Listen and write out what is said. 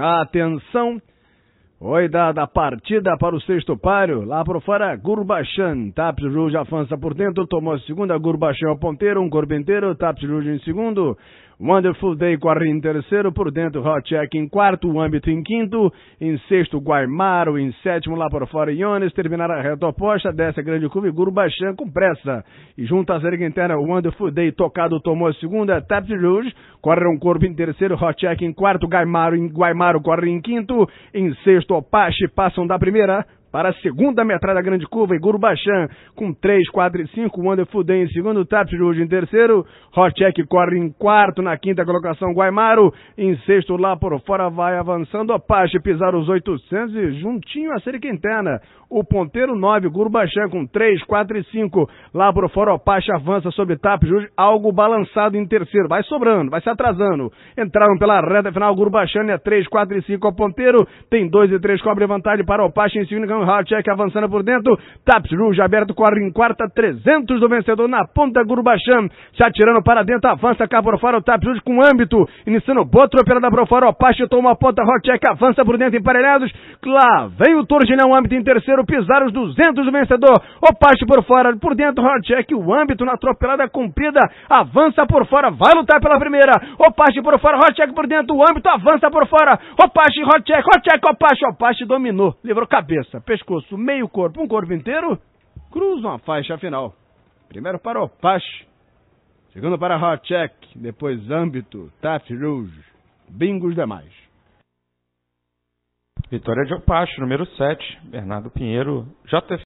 Atenção! Oi, dada a partida para o sexto páreo. Lá para fora, Gurbachan. Tapsruj avança por dentro, tomou a segunda. Gurbachan é o ponteiro, um corbenteiro. Tapsruj em segundo. Wonderful Day corre em terceiro, por dentro Hot Check em quarto, o âmbito em quinto, em sexto Guaimaro, em sétimo lá por fora Iones, terminar a reta oposta, desce a grande curva e Gurubachan com pressa. E junto à cerca interna, Wonderful Day tocado tomou a segunda, Tap Rouge, corre um corpo em terceiro, Hot Check em quarto, Guaimaro, em, Guaimaro corre em quinto, em sexto Opache, passam da primeira, para a segunda metade da grande curva, Igor Bachan com 3, 4 e 5, Wander Fudem em segundo, Taps Jorge em terceiro, Rochek corre em quarto, na quinta colocação Guaimaro, em sexto lá por fora vai avançando, Apache pisar os 800 e juntinho a cerca interna, o ponteiro 9, Gurbachan com 3, 4 e 5, lá por fora Apache avança sobre Taps Jorge, algo balançado em terceiro, vai sobrando, vai se atrasando, entraram pela reta final, Gurbachan é 3, 4 e 5 o ponteiro, tem 2 e 3, cobre vantagem para o Apache em segundo, John avançando por dentro. Taps Rouge aberto com a quarta, 300 do vencedor na ponta. Gurubacham. se atirando para dentro. Avança cá por fora. O Taps Rouge com âmbito. Iniciando boa atropelada para fora. O Apache toma a ponta. Hartcheck avança por dentro. Emparelhados. Lá vem o Turginão. Âmbito em terceiro. Pisar os 200 do vencedor. O Apache por fora. Por dentro. Hartcheck. O âmbito na atropelada cumprida. Avança por fora. Vai lutar pela primeira. O Apache por fora. Hartcheck por dentro. O âmbito avança por fora. O Apache. Hartcheck. Hartcheck. O Apache. O Apache dominou. Livrou cabeça pescoço, meio corpo, um corpo inteiro, cruzam a faixa final. Primeiro para o Pache, segundo para Hotcheck, depois âmbito, Taf Rouge, bingos demais. Vitória de Opache, número 7, Bernardo Pinheiro, JF.